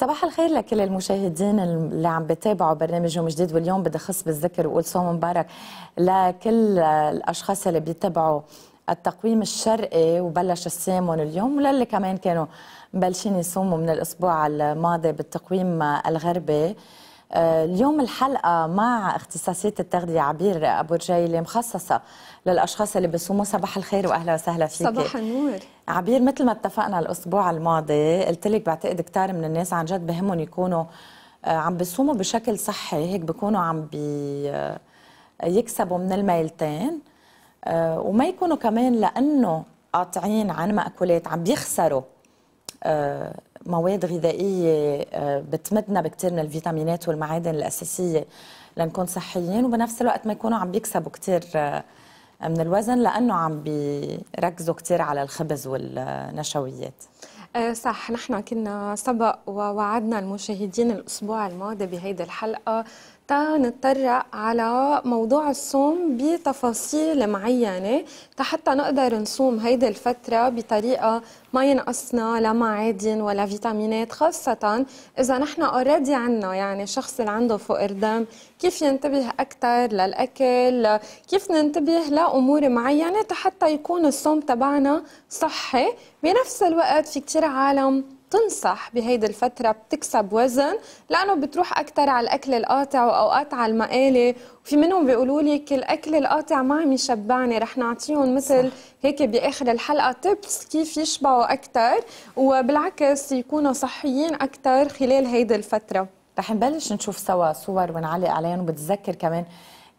صباح الخير لكل المشاهدين اللي عم بتابعوا برنامج يوم جديد واليوم بدي خص بالذكر وقول صوم مبارك لكل الاشخاص اللي بيتبعوا التقويم الشرقي وبلش السامون اليوم وللي كمان كانوا مبلشين يصوموا من الاسبوع الماضي بالتقويم الغربي آه، اليوم الحلقة مع اختصاصية التغذية عبير أبو رجاي اللي مخصصة للأشخاص اللي بيصوموا صباح الخير وأهلا وسهلا فيك صباح النور عبير مثل ما اتفقنا الأسبوع الماضي قلت لك بعتقد كتار من الناس عن جد بهمهم يكونوا آه، عم بيصوموا بشكل صحي هيك بيكونوا عم بي آه، يكسبوا من الميلتين وما يكونوا كمان لأنه قاطعين عن مأكولات عم بيخسروا مواد غذائيه آه، بتمدنا بكثير من الفيتامينات والمعادن الاساسيه لنكون صحيين وبنفس الوقت ما يكونوا عم بيكسبوا كثير آه، من الوزن لانه عم بيركزوا كثير على الخبز والنشويات آه، صح نحن كنا سبق ووعدنا المشاهدين الأسبوع الماضي بهيدي الحلقة نتطرق على موضوع الصوم بتفاصيل معينة حتى نقدر نصوم هيدي الفترة بطريقة ما ينقصنا لا معادن ولا فيتامينات خاصة إذا نحن اوريدي عنا يعني شخص اللي عنده فقر دم كيف ينتبه أكثر للأكل كيف ننتبه لأمور معينة حتى يكون الصوم تبعنا صحي بنفس الوقت في كتير عالم بتنصح بهيدي الفترة بتكسب وزن لأنه بتروح أكثر على الأكل القاطع وأوقات على المقالي وفي منهم بيقولوا لك الأكل القاطع ما عم يشبعني رح نعطيهم مثل هيك بآخر الحلقة تبس كيف يشبعوا أكثر وبالعكس يكونوا صحيين أكثر خلال هيدي الفترة رح نبلش نشوف سوا صور ونعلق عليهم وبتذكر كمان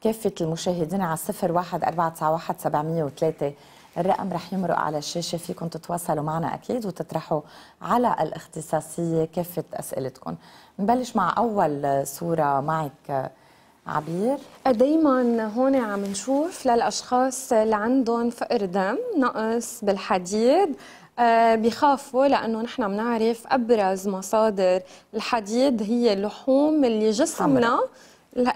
كافة المشاهدين على 01491 703 الرقم رح يمرق على الشاشه فيكم تتواصلوا معنا اكيد وتطرحوا على الاختصاصيه كافه اسئلتكم نبلش مع اول صوره معك عبير دايما هون عم نشوف للاشخاص اللي عندهم فقر دم نقص بالحديد آه، بخافوا لانه نحن بنعرف ابرز مصادر الحديد هي اللحوم اللي جسمنا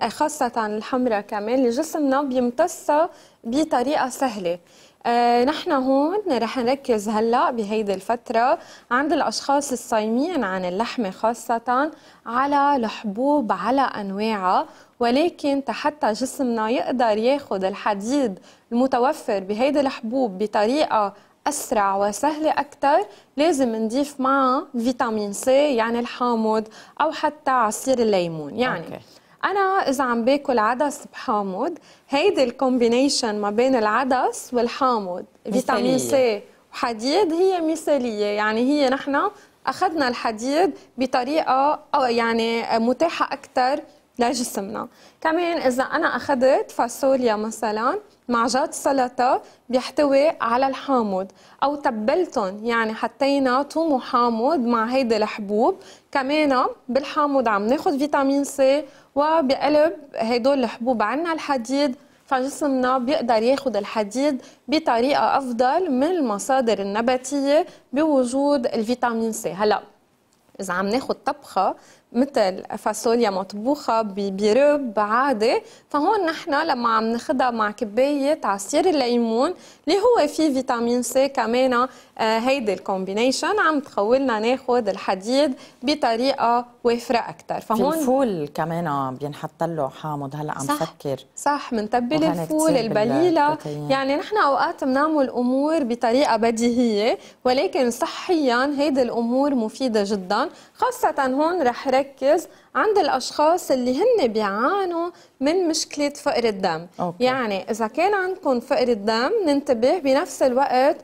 خاصة الحمراء كمان اللي جسمنا بيمتصها بطريقة سهلة آه، نحن هون رح نركز هلا بهيدي الفتره عند الاشخاص الصايمين عن اللحمه خاصه على الحبوب على انواعها ولكن حتى جسمنا يقدر ياخذ الحديد المتوفر بهيدي الحبوب بطريقه أسرع وسهلة أكثر لازم نضيف معها فيتامين سي يعني الحامض أو حتى عصير الليمون يعني أوكي. انا اذا عم باكل عدس بحامض هيدي الكومبينيشن ما بين العدس والحامض فيتامين سي وحديد هي مثاليه يعني هي نحن اخذنا الحديد بطريقه أو يعني متاحه اكثر لجسمنا كمان اذا انا اخذت فاصوليا مثلا مع جات سلطة بيحتوي على الحامض أو تبلتهم يعني حطينا ثوم وحامض مع هيدي الحبوب كمان بالحامض عم ناخذ فيتامين سي وبقلب هدول الحبوب عنا الحديد فجسمنا بيقدر ياخد الحديد بطريقة أفضل من المصادر النباتية بوجود الفيتامين سي هلأ إذا عم ناخد طبخة مثل فاصوليا مطبوخة برب عادي فهون نحن لما عم ناخدها مع كباية عصير الليمون اللي هو فيه فيتامين سي كمان آه، هيدي الكومبينيشن عم تخولنا ناخد الحديد بطريقة وافرة أكثر فهون الفول كمان بينحط له حامض هلا عم فكر صح منتبل الفول البليلة يعني نحن أوقات بنعمل أمور بطريقة بديهية ولكن صحيا هيدي الأمور مفيدة جدا خاصة هون رح بنركز عند الاشخاص اللي هن بيعانوا من مشكله فقر الدم أوكي. يعني اذا كان عندكم فقر الدم ننتبه بنفس الوقت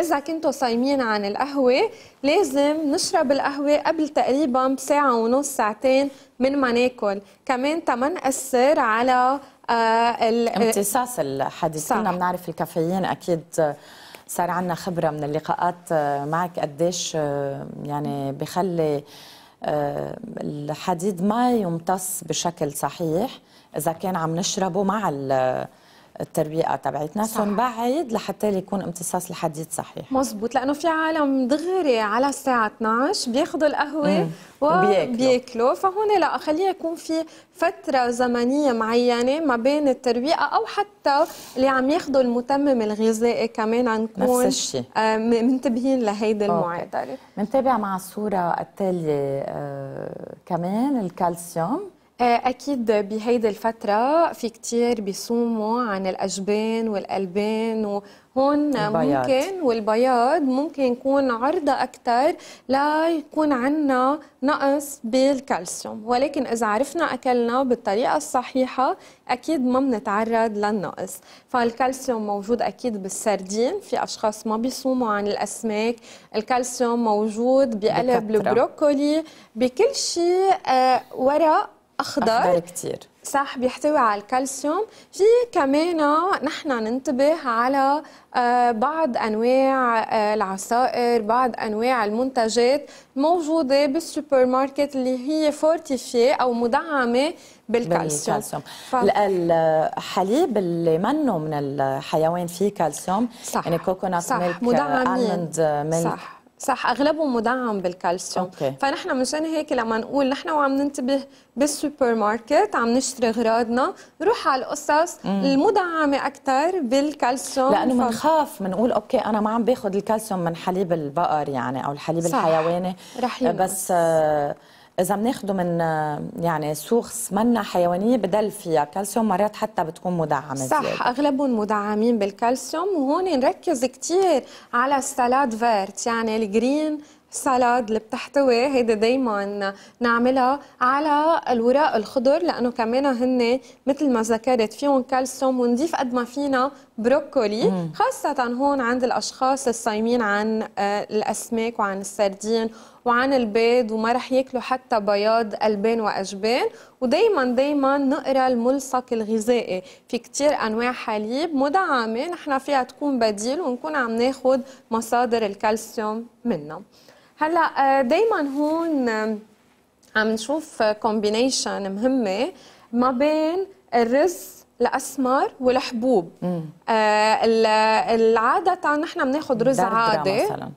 إذا كنتوا صايمين عن القهوة لازم نشرب القهوة قبل تقريبا بساعة ونص ساعتين من ما ناكل كمان تما نأثر على آه، آه، امتصاص الحديد كنا بنعرف الكافيين أكيد صار عندنا خبرة من اللقاءات آه، معك قديش يعني بخلي آه، الحديد ما يمتص بشكل صحيح إذا كان عم نشربه مع التربيئه تبعتنا فنبعد لحتى يكون امتصاص الحديد صحيح مزبوط لانه في عالم دغري على الساعه 12 بياخذوا القهوه وبياكلوا فهون لا خليه يكون في فتره زمنيه معينه ما بين التربيئه او حتى اللي عم ياخذوا المتمم الغذائي كمان نكون نفس الشيء آه، منتبهين لهيدي المعادله بنتابع مع الصوره التاليه آه، كمان الكالسيوم آه، أكيد بهيدي الفترة في كتير بيصوموا عن الأجبان والقلبان وهون البياد. ممكن والبياض ممكن يكون عرضة أكثر لا يكون عنا نقص بالكالسيوم ولكن إذا عرفنا أكلنا بالطريقة الصحيحة أكيد ما بنتعرض للنقص فالكالسيوم موجود أكيد بالسردين في أشخاص ما بيصوموا عن الأسماك الكالسيوم موجود بقلب البروكولي بكل شيء آه، ورق اخضر, أخضر كتير صح بيحتوي على الكالسيوم في كمان نحن ننتبه على آه، بعض انواع آه، العصائر بعض انواع المنتجات موجوده بالسوبر ماركت اللي هي فورتيفي او مدعمه بالكالسيوم, بالكالسيوم. ف... الحليب اللي منه من الحيوان فيه كالسيوم صح. يعني كوكونات آه، ميلك مدعمين. ميلك صح. صح اغلبه مدعم بالكالسيوم أوكي. فنحن منشان هيك لما نقول نحن وعم ننتبه بالسوبر ماركت عم نشتري اغراضنا نروح على القصص المدعمه اكثر بالكالسيوم لانه بنخاف بنقول اوكي انا ما عم باخذ الكالسيوم من حليب البقر يعني او الحليب صح. الحيواني رح ينقص. بس آه اذا بناخده من يعني سورس منا حيوانيه بدل فيها كالسيوم مرات حتى بتكون مدعمه صح زيادة. اغلبهم مدعمين بالكالسيوم وهون نركز كثير على السلاد فيرت يعني الجرين سلاد اللي بتحتوي هيدا دايما نعملها على الوراق الخضر لانه كمان هن مثل ما ذكرت فيهم كالسيوم ونضيف قد ما فينا بروكولي خاصة هون عند الأشخاص الصايمين عن آه، الأسماك وعن السردين وعن البيض وما رح ياكلوا حتى بياض ألبان وأجبان ودايما دايما نقرا الملصق الغذائي في كتير أنواع حليب مدعمة نحن فيها تكون بديل ونكون عم ناخد مصادر الكالسيوم منها هلا آه، دايما هون آه، عم نشوف كومبينيشن مهمة ما بين الرز الاسمر والحبوب آه العاده نحن بناخذ رز عادي مثلا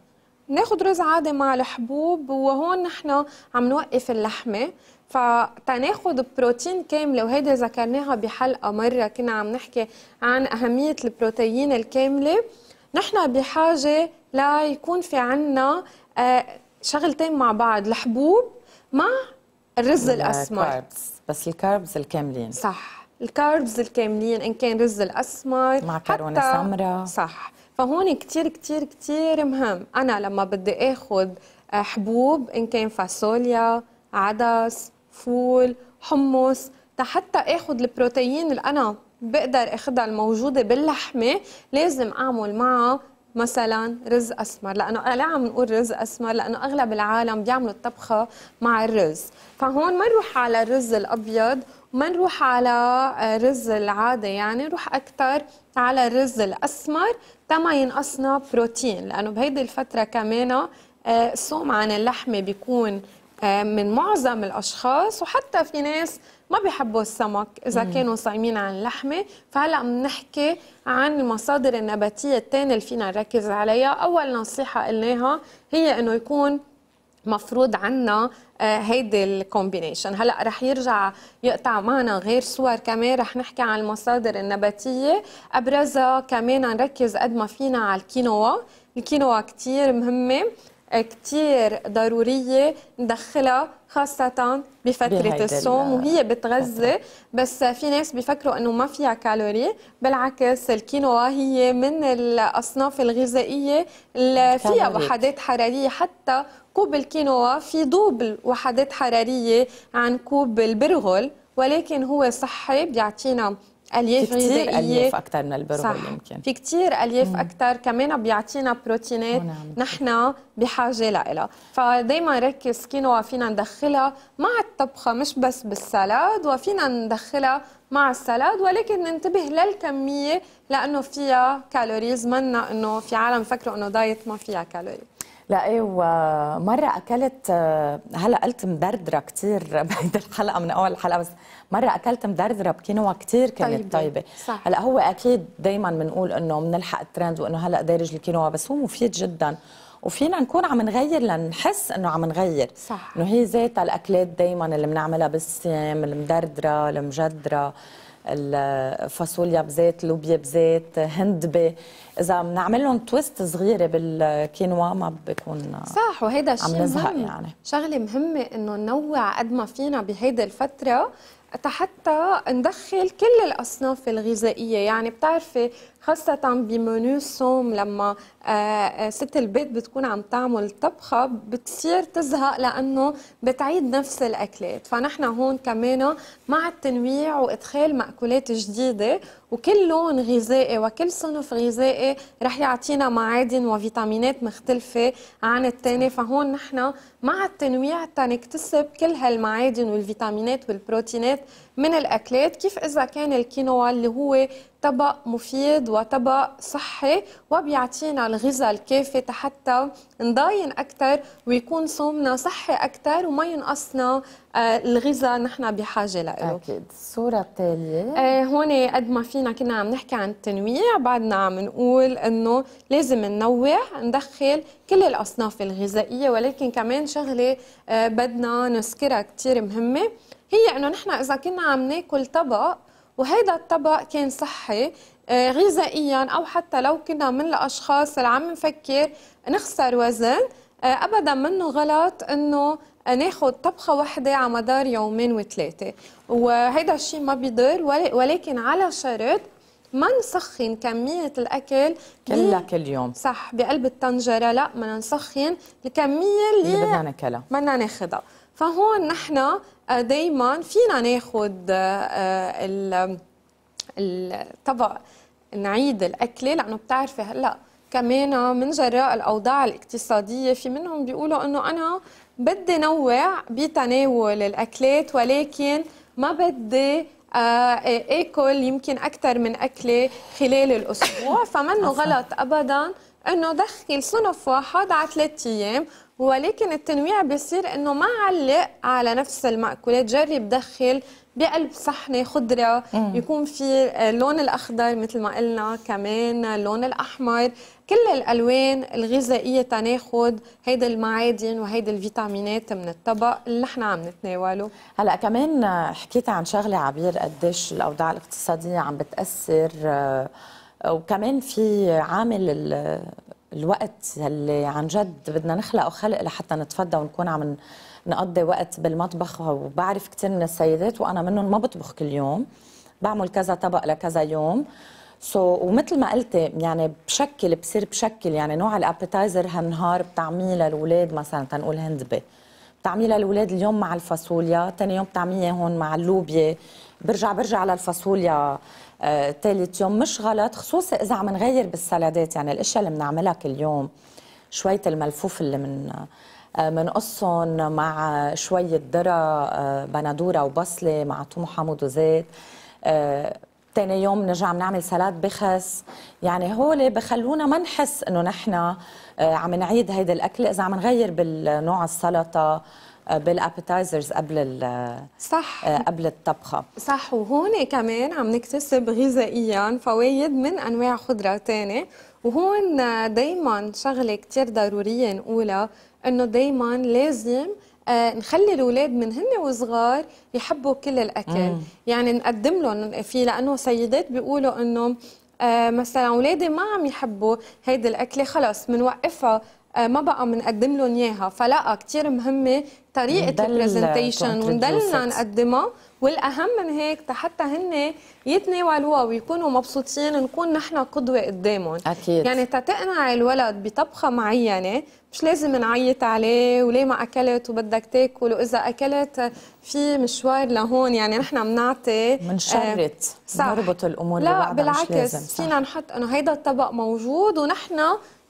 ناخذ رز عادي مع الحبوب وهون نحن عم نوقف اللحمه فتناخد بروتين كامله وهذا ذكرناها بحلقه مره كنا عم نحكي عن اهميه البروتين الكامله نحن بحاجه لا يكون في عنا آه شغلتين مع بعض الحبوب مع الرز الاسمر بس الكاربز الكاملين صح الكاربز الكاملين ان كان رز الاسمر معكرونة كرونه سمراء صح فهون كتير كتير كتير مهم انا لما بدي اخذ آه، حبوب ان كان فاصوليا عدس فول حمص حتى اخذ البروتين اللي انا بقدر اخذها الموجوده باللحمه لازم اعمل معها مثلا رز اسمر لانه ليه عم نقول رز اسمر لانه اغلب العالم بيعملوا الطبخه مع الرز فهون ما نروح على الرز الابيض ما نروح على آه، رز العادة يعني نروح أكثر على الرز الأسمر تما ينقصنا بروتين لأنه بهيدي الفترة كمان آه، الصوم عن اللحمة بيكون آه، من معظم الأشخاص وحتى في ناس ما بيحبوا السمك إذا مم. كانوا صايمين عن اللحمة فهلأ بنحكي عن المصادر النباتية الثانية اللي فينا نركز عليها أول نصيحة قلناها هي أنه يكون مفروض عنا آه، هيدي الكومبينيشن هلا رح يرجع يقطع معنا غير صور كمان رح نحكي عن المصادر النباتيه ابرزها كمان نركز قد ما فينا على الكينوا الكينوا كثير مهمه كتير ضرورية ندخلها خاصة بفترة الصوم وهي بتغذي بس في ناس بيفكروا انه ما فيها كالوري بالعكس الكينوا هي من الاصناف الغذائية اللي فيها وحدات حرارية حتى كوب الكينوا في دوبل وحدات حرارية عن كوب البرغل ولكن هو صحي بيعطينا الياف الياف اكثر من البرغل صح. يمكن في كثير الياف اكثر كمان بيعطينا بروتينات نعم، نحن بحاجه لها فدائما ركز كينوا فينا ندخلها مع الطبخه مش بس بالسلاد وفينا ندخلها مع السلاد ولكن ننتبه للكميه لانه فيها كالوريز منا انه في عالم فكروا انه دايت ما فيها كالوري لا ايه ومره اكلت هلا قلت مدردره كثير بعد الحلقه من اول الحلقه بس مره اكلت مدردره بكينوا كثير كانت طيبة. طيبه صح. هلا هو اكيد دائما بنقول انه بنلحق الترند وانه هلا دارج الكينوا بس هو مفيد جدا وفينا نكون عم نغير لنحس انه عم نغير صح انه هي ذاتها الاكلات دائما اللي بنعملها بالصيام المدردره المجدره الفاصوليا بزيت لوبيا بزيت هندبه اذا بنعمل لهم تويست صغيره بالكينوا ما بكون صح وهيدا الشيء عم نزهق مهم. يعني شغله مهمه انه ننوع قد ما فينا بهيدي الفتره حتى ندخل كل الاصناف الغذائيه يعني بتعرفي خاصة بمنيو الصوم لما آه، آه، ست البيت بتكون عم تعمل طبخة بتصير تزهق لأنه بتعيد نفس الأكلات فنحن هون كمان مع التنويع وإدخال مأكولات جديدة وكل لون غذائي وكل صنف غذائي رح يعطينا معادن وفيتامينات مختلفة عن التاني فهون نحن مع التنويع تنكتسب كل هالمعادن والفيتامينات والبروتينات من الأكلات كيف إذا كان الكينوا اللي هو طبق مفيد وطبق صحي وبيعطينا الغذاء الكافي حتى نضاين أكثر ويكون صومنا صحي أكثر وما ينقصنا آه، الغذاء نحن بحاجة له أكيد الصورة التالية آه هون قد ما فينا كنا عم نحكي عن التنويع بعدنا عم نقول إنه لازم ننوع ندخل كل الأصناف الغذائية ولكن كمان شغلة آه بدنا نذكرها كثير مهمة هي انه نحن اذا كنا عم ناكل طبق وهيدا الطبق كان صحي آه، غذائيا او حتى لو كنا من الاشخاص اللي عم نفكر نخسر وزن آه، ابدا منه غلط انه ناخذ طبخه واحده على مدار يومين وثلاثه وهيدا الشيء ما بيضر ولكن على شرط ما نسخن كمية الأكل كلها كل يوم صح بقلب الطنجرة لا ما نسخن الكمية اللي, اللي بدنا ناكلها بدنا ناخدها فهون نحن آه، دائما فينا ناخذ آه، آه، الطبق نعيد الاكله لانه بتعرفي هلا كمان من جراء الاوضاع الاقتصاديه في منهم بيقولوا انه انا بدي نوع بتناول الاكلات ولكن ما بدي اكل يمكن اكثر من اكله خلال الاسبوع فمنه غلط ابدا انه دخل صنف واحد على ثلاث ايام ولكن التنويع بيصير انه ما علق على نفس المأكولات جرب دخل بقلب صحنة خضرة مم. يكون في اللون آه، الأخضر مثل ما قلنا كمان اللون الأحمر كل الألوان الغذائية تناخد هيدا المعادن وهيدا الفيتامينات من الطبق اللي نحن عم نتناوله هلا كمان آه، حكيت عن شغلة عبير قديش الأوضاع الاقتصادية عم بتأثر آه، وكمان في عامل الوقت اللي عن جد بدنا نخلقه خلق لحتى نتفدى ونكون عم نقضي وقت بالمطبخ وبعرف كثير من السيدات وانا منهم ما بطبخ كل يوم بعمل كذا طبق لكذا يوم سو so, ومثل ما قلتي يعني بشكل بصير بشكل يعني نوع الابيتايزر هالنهار بتعميه للاولاد مثلا تنقول هندبه بتعميه للاولاد اليوم مع الفاصوليا ثاني يوم بتعميه هون مع اللوبيا برجع برجع على الفاصوليا ثالث يوم مش غلط خصوصا اذا عم نغير بالسلادات يعني الاشياء اللي بنعملها كل يوم شويه الملفوف اللي من بنقصهم آه، مع شويه ذره آه، بندوره وبصله مع ثوم حامض وزيت آه، تاني يوم نرجع بنعمل سلاد بخس يعني هول بخلونا ما نحس انه نحن عم نعيد هيدا الاكل اذا عم نغير بالنوع السلطه بالابيتايزرز قبل صح آه، قبل الطبخه صح وهون كمان عم نكتسب غذائيا فوايد من انواع خضره ثانيه وهون آه، دائما شغله كثير ضروريه نقولها انه دائما لازم آه، نخلي الاولاد من هن وصغار يحبوا كل الاكل مم. يعني نقدم لهم في لانه سيدات بيقولوا انه مثلا اولادي ما عم يحبوا هيدي الاكله خلص بنوقفها ما بقى بنقدم لهم اياها فلا كثير مهمه طريقه البرزنتيشن وندلنا نقدمها والاهم من هيك حتى هن يتناولوها ويكونوا مبسوطين نكون نحن قدوه قدامهم اكيد يعني تتقنع الولد بطبخه معينه مش لازم نعيط عليه وليه ما اكلت وبدك تاكل واذا اكلت في مشوار لهون يعني نحن بنعطي بنشرط آه نربط الامور لا بالعكس فينا نحط انه هيدا الطبق موجود ونحن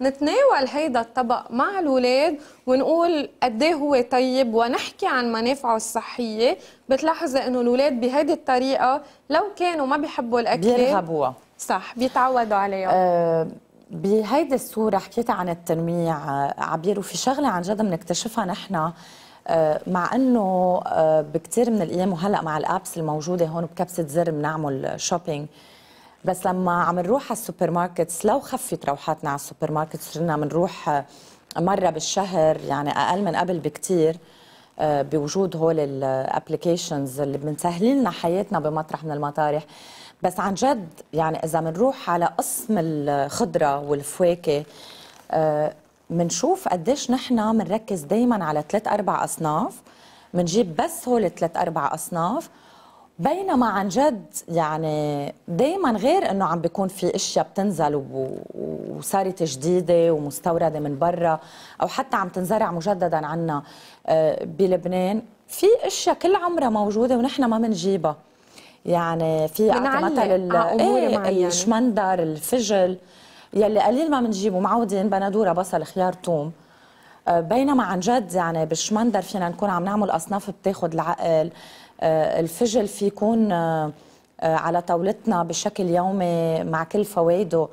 نتناول هيدا الطبق مع الولاد ونقول قد إيه هو طيب ونحكي عن منافعه الصحيه بتلاحظي انه الولاد بهيدي الطريقه لو كانوا ما بيحبوا الاكل بيرغبوها صح بيتعودوا عليها أه بهيدي الصورة حكيت عن التنويع آه، عبير وفي شغلة عن جد بنكتشفها نحن آه، مع انه آه، بكثير من الايام وهلا مع الابس الموجوده هون بكبسه زر بنعمل شوبينج بس لما عم نروح على السوبر ماركتس لو خفت روحاتنا على السوبر ماركتس صرنا بنروح آه، مره بالشهر يعني اقل من قبل بكثير آه، بوجود هول الابلكيشنز اللي بنسهلين لنا حياتنا بمطرح من المطارح بس عن جد يعني اذا بنروح على قسم الخضره والفواكه بنشوف آه، قديش نحن بنركز دائما على ثلاث اربع اصناف بنجيب بس هول ثلاث اربع اصناف بينما عن جد يعني دائما غير انه عم بيكون في اشياء بتنزل وصارت جديده ومستورده من برا او حتى عم تنزرع مجددا عنا آه، بلبنان في اشياء كل عمرها موجوده ونحن ما بنجيبها يعني في مثل إيه، الشمندر الفجل يلي قليل ما بنجيبه معودين بندوره بصل خيار ثوم آه، بينما عن جد يعني بالشمندر فينا نكون عم نعمل اصناف بتاخذ العقل آه، الفجل في يكون آه، آه، على طاولتنا بشكل يومي مع كل فوائده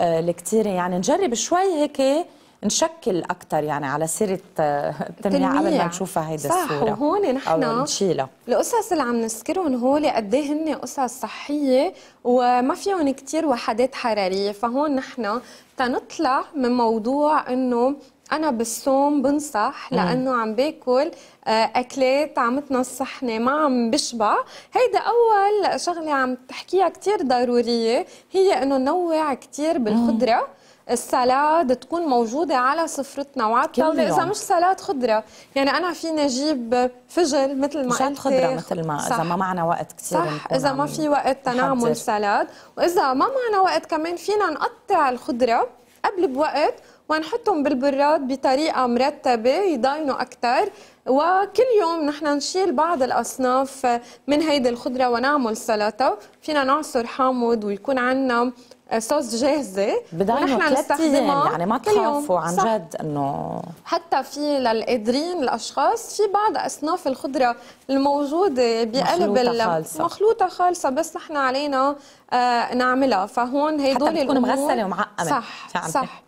الكثيره يعني نجرب شوي هيك نشكل اكثر يعني على سيره التنميه قبل ما نشوفها هيدا الصوره صح وهون نحن او نشيلها القصص اللي عم نذكرهم هول قد ايه هن قصص صحيه وما فيهم كثير وحدات حراريه فهون نحن تنطلع من موضوع انه انا بالصوم بنصح لانه عم باكل آه، اكلات عم تنصحني يعني ما عم بشبع هيدا اول شغله عم تحكيها كثير ضروريه هي انه نوع كثير بالخضره السلاد تكون موجودة على سفرتنا وعلى إذا مش سلاد خضرة يعني أنا فيني أجيب فجل مثل ما قلت خضرة مثل ما إذا ما معنا وقت كثير صح إذا ما في وقت تنعمل سلاد وإذا ما معنا وقت كمان فينا نقطع الخضرة قبل بوقت ونحطهم بالبراد بطريقه مرتبه يضاينوا اكثر وكل يوم نحن نشيل بعض الاصناف من هيدي الخضره ونعمل سلطه فينا نعصر حامض ويكون عندنا صوص جاهزه ونحن نستخدمها يعني ما تخافوا عن جد انه حتى في للقادرين الاشخاص في بعض اصناف الخضره الموجوده بقلب مخلوطه خالصه مخلوطه خالصه بس نحن علينا آه، نعملها فهون هيدول حتى تكون مغسله ومعقمه صح صح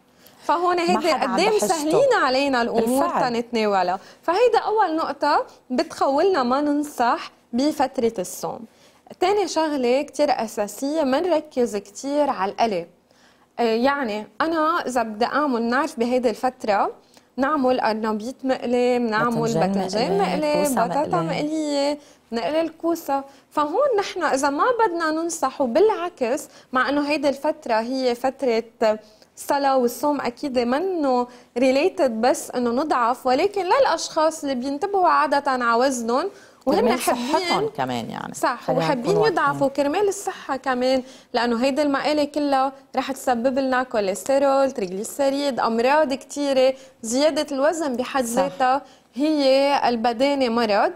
فهون هيدا قدام سهلين علينا الامور تنتناولها فهيدا اول نقطه بتخولنا ما ننصح بفتره الصوم تاني شغله كثير اساسيه ما نركز كثير على القلب آه، يعني انا اذا بدي اعمل نعرف بهيدي الفتره نعمل قرنبيط مقلي بنعمل باذنجان مقلي بطاطا مقليه نقلي الكوسة فهون نحن إذا ما بدنا ننصح وبالعكس مع أنه هيدي الفترة هي فترة الصلاة والصوم أكيد منه ريليتد بس أنه نضعف ولكن للأشخاص اللي بينتبهوا عادة على وزنهم وهم حابين كمان يعني صح وحابين يضعفوا كرمال الصحه كمان لانه هيدي المقاله كلها رح تسبب لنا كوليسترول تريجليسيريد امراض كثيره زياده الوزن بحد ذاتها هي البدانه مرض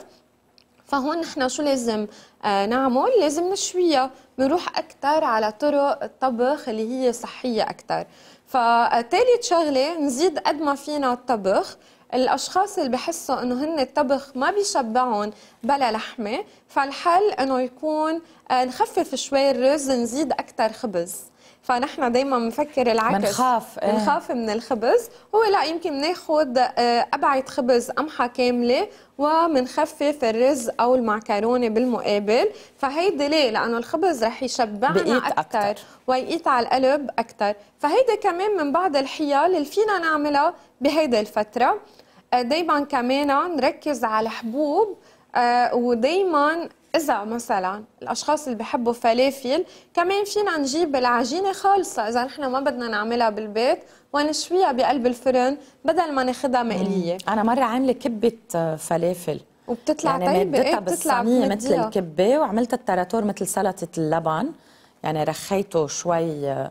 فهون نحن شو لازم آه، نعمل لازم نشويها نروح اكثر على طرق الطبخ اللي هي صحيه اكثر فتالت شغله نزيد قد ما فينا الطبخ الاشخاص اللي بحسوا انه هن الطبخ ما بيشبعهم بلا لحمه فالحل انه يكون آه، نخفف شوي الرز نزيد اكثر خبز فنحن دائما بنفكر العكس بنخاف إيه. بنخاف من الخبز هو لا يمكن ناخذ آه، ابعد خبز قمحه كامله ومنخفف الرز او المعكرونه بالمقابل فهيدي ليه لانه الخبز رح يشبعنا اكثر ويقيت على القلب اكثر فهيدي كمان من بعض الحيل اللي فينا نعملها بهيدي الفتره آه، دايما كمان نركز على الحبوب آه، ودايما إذا مثلا الأشخاص اللي بحبوا فلافل كمان فينا نجيب العجينة خالصة إذا نحن ما بدنا نعملها بالبيت ونشويها بقلب الفرن بدل ما ناخدها مقلية أنا مرة عاملة كبة آه، فلافل وبتطلع يعني طيبة مدتها إيه بتطلع بالصينية مثل الكبة وعملت التراتور مثل سلطة اللبن يعني رخيته شوي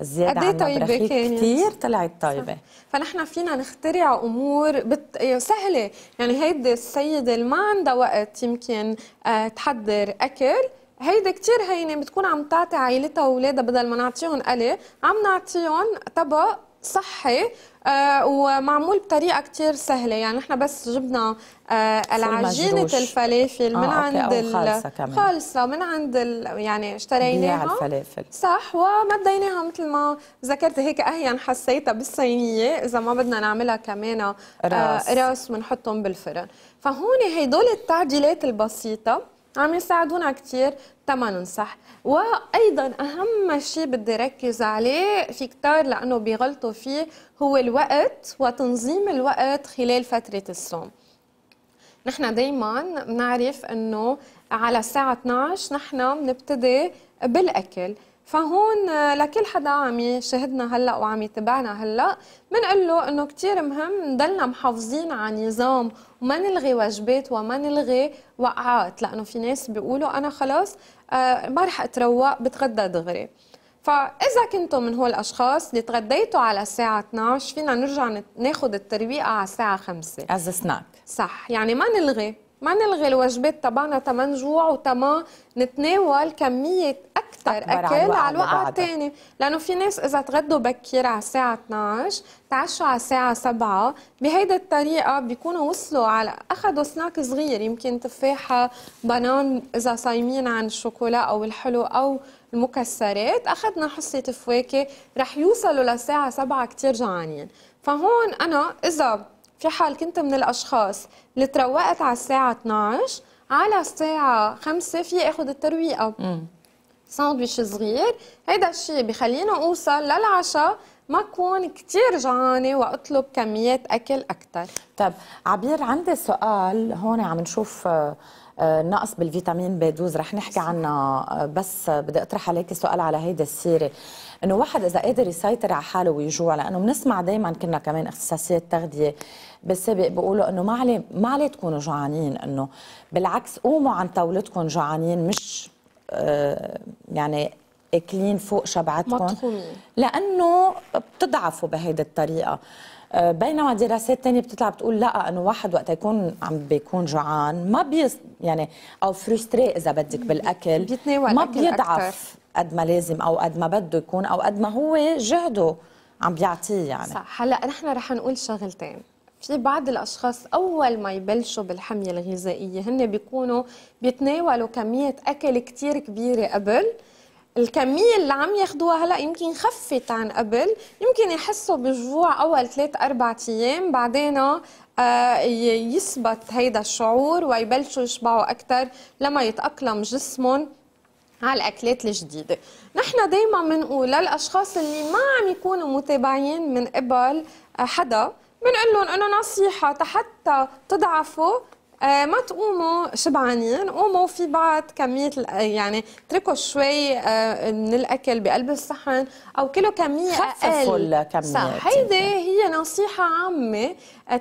زياده عن إيه طيب طيبة كثير طلعت طيبه صح. فنحن فينا نخترع امور بت... سهله يعني هيدي السيده اللي ما عندها وقت يمكن آه، تحضر اكل هيدا كتير هينه بتكون عم تعطي عائلتها واولادها بدل ما نعطيهم قلي عم نعطيهم طبق صحي آه، ومعمول بطريقه كثير سهله يعني نحن بس جبنا آه، العجينه الفلافل من آه عند خالصه خالصه من عند يعني اشتريناها الفلافل صح ومديناها مثل ما ذكرت هيك اهين حسيتها بالصينيه اذا ما بدنا نعملها كمان آه راس راس ونحطهم بالفرن فهون هدول التعديلات البسيطه عم يساعدونا كثير تما ننصح وايضا اهم شيء بدي ركز عليه في كتار لانه بيغلطوا فيه هو الوقت وتنظيم الوقت خلال فتره الصوم نحن دائما بنعرف انه على الساعه 12 نحن بنبتدي بالاكل فهون آه، لكل حدا عم يشاهدنا هلا وعم يتابعنا هلا بنقول له انه كثير مهم نضلنا محافظين على نظام وما نلغي وجبات وما نلغي وقعات لانه في ناس بيقولوا انا خلاص آه، ما رح اتروق بتغدى دغري فاذا كنتوا من هول الاشخاص اللي تغديتوا على الساعه 12 فينا نرجع ناخذ الترويقه على الساعه 5 از سناك صح يعني ما نلغي ما نلغي الوجبات تبعنا تما نجوع وتما نتناول كمية أكثر أكل على الوقت الثاني، لأنه في ناس إذا تغدوا بكير على الساعة 12 تعشوا على الساعة 7 بهيدي الطريقة بيكونوا وصلوا على أخذوا سناك صغير يمكن تفاحة بنان إذا صايمين عن الشوكولا أو الحلو أو المكسرات أخذنا حصة فواكه رح يوصلوا لساعة 7 كتير جعانين فهون أنا إذا في حال كنت من الاشخاص اللي تروقت على الساعه 12 على الساعه 5 في اخذ الترويقه ساندويتش صغير هيدا الشيء بخلينا اوصل للعشاء ما اكون كثير جعانه واطلب كميات اكل اكثر طب عبير عندي سؤال هون عم نشوف آه، آه، نقص بالفيتامين بي 12 رح نحكي عنه آه، بس بدي اطرح عليك سؤال على هيدي السيره انه واحد اذا قادر يسيطر على حاله ويجوع لانه بنسمع دائما كنا كمان اختصاصيه تغذيه بالسابق بيقولوا انه ما عليه ما عليه تكونوا جوعانين انه بالعكس قوموا عن طاولتكم جوعانين مش آه يعني اكلين فوق شبعتكم مطحونين لانه بتضعفوا بهيدي الطريقه آه، بينما دراسات تانية بتطلع بتقول لا انه واحد وقت يكون عم بيكون جوعان ما بي يعني او فرستري اذا بدك بالاكل ما بيضعف قد ما لازم او قد ما بده يكون او قد ما هو جهده عم بيعطيه يعني صح هلا نحن رح نقول شغلتين في بعض الاشخاص اول ما يبلشوا بالحميه الغذائيه هن بيكونوا بيتناولوا كميه اكل كثير كبيره قبل الكمية اللي عم ياخدوها هلا يمكن خفت عن قبل، يمكن يحسوا بالجوع أول ثلاث أربع أيام، بعدين آه، يثبت هيدا الشعور ويبلشوا يشبعوا أكثر لما يتأقلم جسمهم على الاكلات الجديده نحن دائما بنقول للاشخاص اللي ما عم يكونوا متابعين من قبل آه، حدا بنقول لهم انه نصيحه حتى تضعفوا آه، ما تقوموا شبعانين قوموا في بعض كمية آه، يعني اتركوا شوي آه، من الأكل بقلب الصحن أو كلوا كمية خففوا الكمية صح هيدي هي نصيحة عامة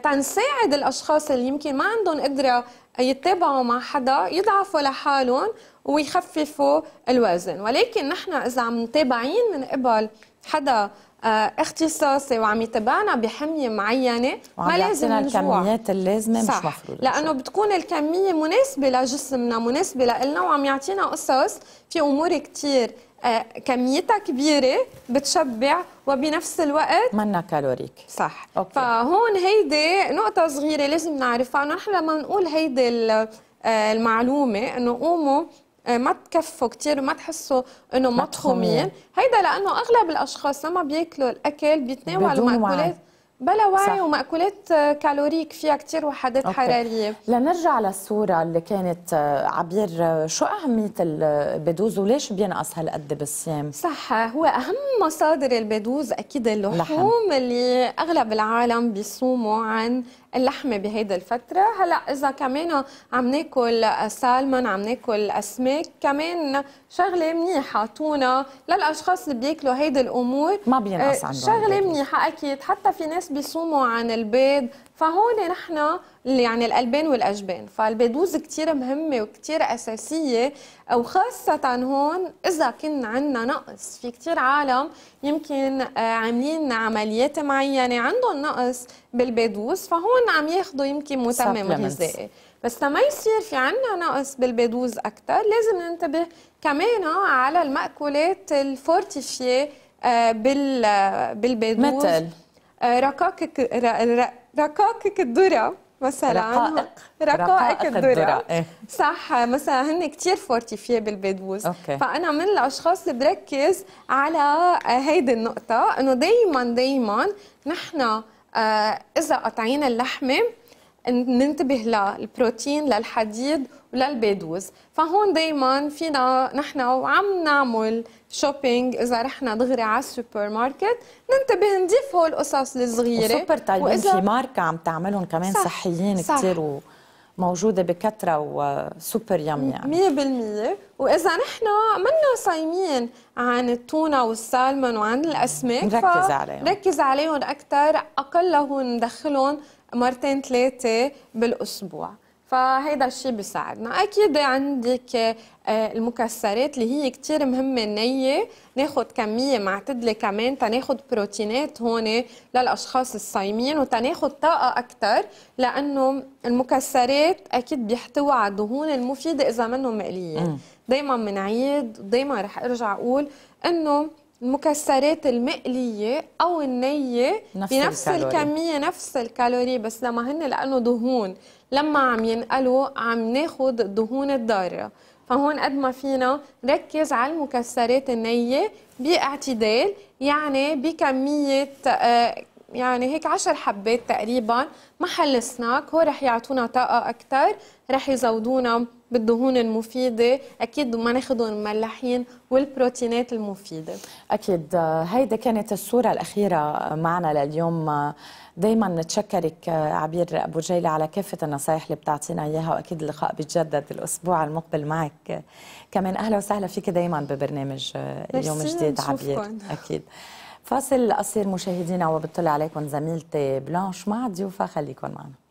تنساعد الأشخاص اللي يمكن ما عندهم قدرة يتابعوا مع حدا يضعفوا لحالهم ويخففوا الوزن ولكن نحن إذا عم متابعين من قبل حدا آه، اختصاصي وعم يتباعنا بحميه معينه ما لازم الكميات اللازمه مش مفروض لانه بتكون الكميه مناسبه لجسمنا مناسبه لنا وعم يعطينا قصص في امور كثير آه كميتها كبيره بتشبع وبنفس الوقت منا كالوريك صح أوكي. فهون هيدي نقطه صغيره لازم نعرفها انه نحن لما نقول هيدي آه، المعلومه انه قوموا آه، ما تكفوا كثير وما تحسوا انه مطحومين هيدا لانه اغلب الاشخاص لما بياكلوا الاكل بيتناولوا مأكولات بلا وعي ومأكولات آه، كالوريك فيها كثير وحدات أوكي. حرارية لنرجع للصورة اللي كانت آه، عبير شو أهمية البيدوز وليش بينقص هالقد بالصيام؟ صح هو أهم مصادر البيدوز أكيد اللحوم لحم. اللي أغلب العالم بيصوموا عن اللحمه بهيدي الفتره هلا اذا كمان عم ناكل سالمون عم ناكل اسماك كمان شغله منيحه تونه للاشخاص اللي بياكلوا هيدي الامور ما بينقص عندهم آه، شغله منيحه اكيد حتى في ناس بيصوموا عن البيض فهون نحن يعني القلبين والاجبان فالبيدوز كثير مهمه وكثير اساسيه وخاصه هون اذا كان عندنا نقص في كثير عالم يمكن آه، عاملين عمليات معينه عندهم نقص بالبيدوز فهون عم ياخذوا يمكن مسمم غذائي بس لما يصير في عندنا نقص بالبيدوز اكثر لازم ننتبه كمان على المأكولات الفورتيفيه آه، آه، بالبيدوز مثل رقاقك رقاقك الذره مثلا رقائق رقائق الذره إيه. صح مثلا هن كثير فورتيفيه بالبيدوز أوكي. فانا من الاشخاص اللي بركز على آه، هيدي النقطه انه دائما دائما نحن آه، اذا قطعين اللحمه ننتبه للبروتين للحديد وللبيدوز فهون دايما فينا نحن وعم نعمل شوبينج اذا رحنا دغري على السوبر ماركت ننتبه نضيف هول القصص الصغيره وسوبر تايم وإذا... في ماركه عم تعملهم كمان صح صحيين صح كثير و... موجودة بكثرة وسوبر يم يعني 100% وإذا نحن منا صايمين عن التونة والسالمون وعن الأسماك نركز عليهم نركز عليهم أكثر أقلهم ندخلهم مرتين ثلاثة بالأسبوع فهيدا الشيء بيساعدنا اكيد عندك آه، المكسرات اللي هي كثير مهمة نية ناخذ كمية معتدلة كمان تناخذ بروتينات هون للأشخاص الصايمين وتناخذ طاقة اكثر لأنه المكسرات أكيد بيحتوى على الدهون المفيدة إذا منهم مقلية دايما بنعيد دايما رح أرجع أقول أنه المكسرات المقليه او النيه نفس بنفس الكالوري. الكميه نفس الكالوري بس لما هن لانه دهون لما عم ينقلوا عم ناخد الدهون الضاره فهون قد ما فينا ركز على المكسرات النيه باعتدال يعني بكميه آه، يعني هيك عشر حبات تقريبا محل سناك هو رح يعطونا طاقة أكثر رح يزودونا بالدهون المفيدة أكيد ما ناخدهم الملاحين والبروتينات المفيدة أكيد هيدا كانت الصورة الأخيرة معنا لليوم دايما نتشكرك عبير أبو جيلة على كافة النصايح اللي بتعطينا إياها وأكيد اللقاء بيتجدد الأسبوع المقبل معك كمان أهلا وسهلا فيك دايما ببرنامج اليوم جديد عبير أكيد فاصل قصير مشاهدينا وبتطلع عليكم زميلتي بلانش مع ضيوفها خليكم معنا